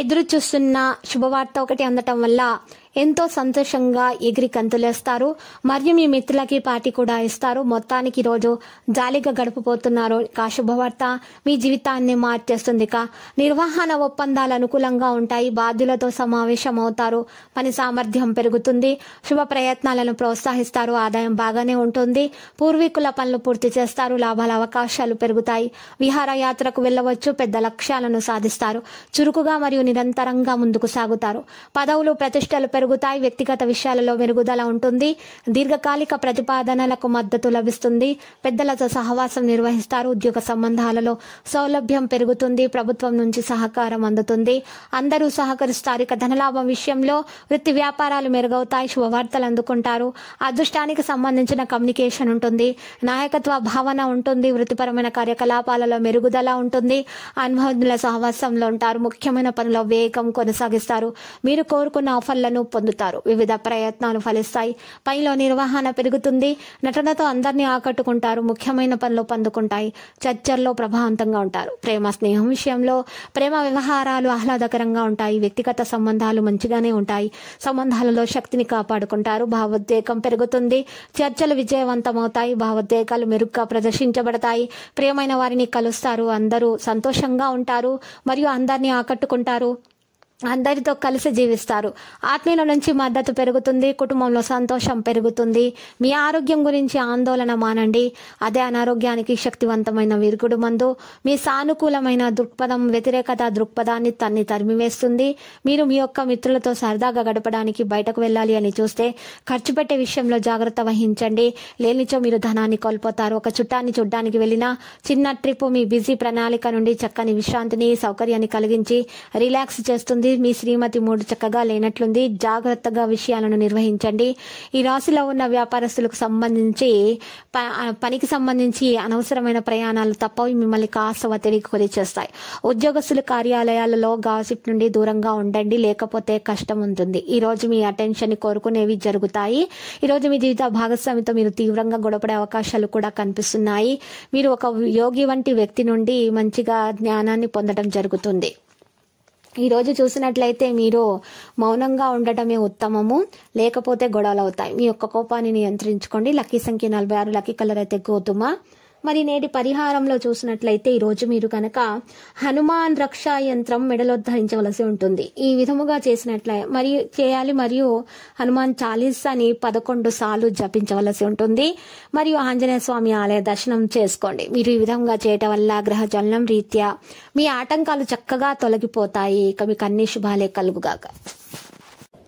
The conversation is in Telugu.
ఎదురు చూస్తున్న శుభవార్త ఒకటి అందటం వల్ల ఎంతో సంతోషంగా ఎగిరి కంతులేస్తారు మరియు మీ మిత్రులకి పార్టీ కూడా ఇస్తారు మొత్తానికి ఈరోజు జాలీగా గడిపిపోతున్నారు కా శుభవార్త మీ జీవితాన్ని మార్చేస్తుంది కా నిర్వహణ ఒప్పందాలు అనుకూలంగా ఉంటాయి బాధ్యులతో సమావేశం అవుతారు పని సామర్థ్యం పెరుగుతుంది శుభ ప్రయత్నాలను ప్రోత్సహిస్తారు ఆదాయం బాగానే ఉంటుంది పూర్వీకుల పనులు పూర్తి చేస్తారు లాభాల అవకాశాలు పెరుగుతాయి విహారయాత్రకు వెళ్ళవచ్చు పెద్ద లక్ష్యాలను సాధిస్తారు చురుకుగా మరియు నిరంతరంగా ముందుకు సాగుతారు పదవులు ప్రతిష్టలు పెరుగు పెరుగుతాయి వ్యక్తిగత విషయాలలో మెరుగుదల ఉంటుంది దీర్ఘకాలిక ప్రతిపాదనలకు మద్దతు లభిస్తుంది పెద్దలతో సహవాసం నిర్వహిస్తారు ఉద్యోగ సంబంధాలలో సౌలభ్యం పెరుగుతుంది ప్రభుత్వం నుంచి సహకారం అందుతుంది అందరూ సహకరిస్తారు ఇక ధనలాభం విషయంలో వృత్తి వ్యాపారాలు మెరుగవుతాయి శుభవార్తలు అందుకుంటారు అదృష్టానికి సంబంధించిన కమ్యూనికేషన్ ఉంటుంది నాయకత్వ భావన ఉంటుంది వృత్తిపరమైన కార్యకలాపాలలో మెరుగుదల ఉంటుంది అనుభవజ్ఞుల సహవాసంలో ఉంటారు ముఖ్యమైన పనుల వేగం కొనసాగిస్తారు మీరు కోరుకున్న ఆఫర్లను పొందుతారు వివిధ ప్రయత్నాలు ఫలిస్తాయి పనిలో నిర్వహణ పెరుగుతుంది నటనతో అందరినీ ఆకట్టుకుంటారు ముఖ్యమైన పనులు పొందుకుంటాయి చర్చల్లో ప్రభావంతంగా ఉంటారు ప్రేమ స్నేహం విషయంలో ప్రేమ వ్యవహారాలు ఆహ్లాదకరంగా ఉంటాయి వ్యక్తిగత సంబంధాలు మంచిగానే ఉంటాయి సంబంధాలలో శక్తిని కాపాడుకుంటారు భావోద్వేగం పెరుగుతుంది చర్చలు విజయవంతమవుతాయి భావోద్వేగాలు మెరుగ్గా ప్రదర్శించబడతాయి ప్రియమైన వారిని కలుస్తారు అందరూ సంతోషంగా ఉంటారు మరియు అందరినీ ఆకట్టుకుంటారు అందరితో కలిసి జీవిస్తారు ఆత్మీయుల నుంచి మద్దతు పెరుగుతుంది కుటుంబంలో సంతోషం పెరుగుతుంది మీ ఆరోగ్యం గురించి ఆందోళన మానండి అదే అనారోగ్యానికి శక్తివంతమైన విరుగుడు మందు మీ సానుకూలమైన దృక్పథం వ్యతిరేకత దృక్పథాన్ని తన్ని తరిమివేస్తుంది మీరు మీ యొక్క మిత్రులతో సరదాగా గడపడానికి బయటకు వెళ్ళాలి అని చూస్తే ఖర్చు పెట్టే విషయంలో జాగ్రత్త వహించండి లేనిచో మీరు ధనాన్ని కోల్పోతారు ఒక చుట్టాన్ని చూడ్డానికి వెళ్ళినా చిన్న ట్రిప్ మీ బిజీ ప్రణాళిక నుండి చక్కని విశ్రాంతిని సౌకర్యాన్ని కలిగించి రిలాక్స్ చేస్తుంది ఉంది మీ శ్రీమతి మూడు చక్కగా లేనట్లుంది జాగ్రత్తగా విషయాలను నిర్వహించండి ఈ రాశిలో ఉన్న వ్యాపారస్తులకు సంబంధించి పనికి సంబంధించి అనవసరమైన ప్రయాణాలు తప్ప మిమ్మల్ని కాస్త ఒత్తిడికి కొని చేస్తాయి ఉద్యోగస్తుల కార్యాలయాలలో గాసిప్ నుండి దూరంగా ఉండండి లేకపోతే కష్టం ఉంటుంది ఈ రోజు మీ అటెన్షన్ కోరుకునేవి జరుగుతాయి ఈ రోజు మీ జీవిత భాగస్వామితో మీరు తీవ్రంగా గొడవపడే అవకాశాలు కూడా కనిపిస్తున్నాయి మీరు ఒక యోగి వంటి వ్యక్తి నుండి మంచిగా జ్ఞానాన్ని పొందడం జరుగుతుంది ఈరోజు చూసినట్లయితే మీరు మౌనంగా ఉండటమే ఉత్తమము లేకపోతే గొడవలు అవుతాయి మీ యొక్క కోపాన్ని నియంత్రించుకోండి లక్కీ సంఖ్య నలభై ఆరు లక్కీ కలర్ అయితే గోధుమ మరి నేటి పరిహారంలో చూసినట్లయితే ఈరోజు మీరు కనుక హనుమాన్ రక్షా యంత్రం మెడలో ధరించవలసి ఉంటుంది ఈ విధముగా చేసినట్లే మరి చేయాలి మరియు హనుమాన్ చాలీసాని పదకొండు సార్లు జపించవలసి ఉంటుంది మరియు ఆంజనేయ స్వామి ఆలయ దర్శనం చేసుకోండి మీరు ఈ విధంగా చేయటం వల్ల గ్రహ జలనం రీత్యా మీ ఆటంకాలు చక్కగా తొలగిపోతాయి ఇక మీకు అన్ని శుభాలే కలుగుగాక